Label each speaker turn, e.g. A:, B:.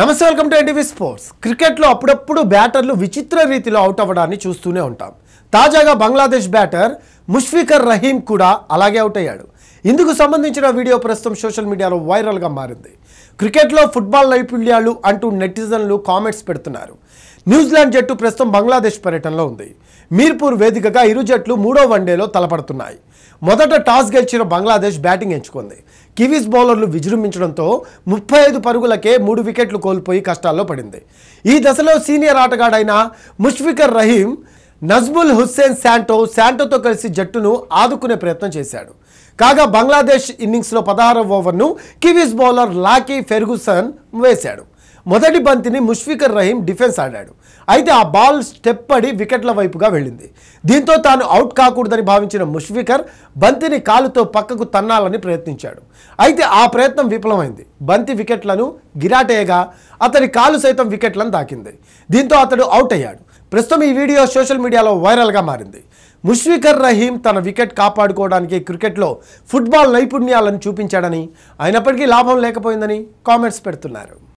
A: నమస్తే welcome to NTV sports క్రికెట్లో అప్పుడప్పుడు బ్యాటర్లు విచిత్ర రీతిలో అవుట్ అవ్వడాన్ని చూస్తూనే ఉంటాం తాజాగా బంగ్లాదేశ్ బ్యాటర్ ముష్ఫికర్ రహీం కూడా అలాగే అవుట్ అయ్యాడు ఇందుకు సంబంధించిన వీడియో ప్రస్తుతం సోషల్ మీడియాలో వైరల్గా మారింది క్రికెట్లో ఫుట్బాల్ నైపుణ్యాలు అంటూ నెటిజన్లు కామెంట్స్ పెడుతున్నారు న్యూజిలాండ్ జట్టు ప్రస్తుతం బంగ్లాదేశ్ పర్యటనలో ఉంది మీర్పూర్ వేదికగా ఇరు జట్లు మూడో వన్డేలో తలపడుతున్నాయి మొదట టాస్ గెలిచిన బంగ్లాదేశ్ బ్యాటింగ్ ఎంచుకుంది కివీస్ బౌలర్లు విజృంభించడంతో ముప్పై ఐదు పరుగులకే మూడు వికెట్లు కోల్పోయి కష్టాల్లో పడింది ఈ దశలో సీనియర్ ఆటగాడైన ముష్ఫికర్ రహీం నజ్ముల్ హుస్సేన్ శాంటో శాంటోతో కలిసి జట్టును ఆదుకునే ప్రయత్నం చేశాడు కాగా బంగ్లాదేశ్ ఇన్నింగ్స్లో పదహారవ ఓవర్ను కివీస్ బౌలర్ లాకీ ఫెర్గుసన్ వేశాడు మొదటి బంతిని ముష్ఫికర్ రహీం డిఫెన్స్ ఆడాడు అయితే ఆ బాల్ స్టెప్ పడి వికెట్ల వైపుగా వెళ్ళింది దీంతో తాను అవుట్ కాకూడదని భావించిన ముష్ఫికర్ బంతిని కాలుతో పక్కకు తన్నాలని ప్రయత్నించాడు అయితే ఆ ప్రయత్నం విఫలమైంది బంతి వికెట్లను గిరాటేయగా అతని కాలు సైతం వికెట్లను దాకింది దీంతో అతడు అవుట్ అయ్యాడు ప్రస్తుతం ఈ వీడియో సోషల్ మీడియాలో వైరల్గా మారింది ముష్ఫికర్ రహీం తన వికెట్ కాపాడుకోవడానికి క్రికెట్లో ఫుట్బాల్ నైపుణ్యాలను చూపించాడని అయినప్పటికీ లాభం లేకపోయిందని కామెంట్స్ పెడుతున్నారు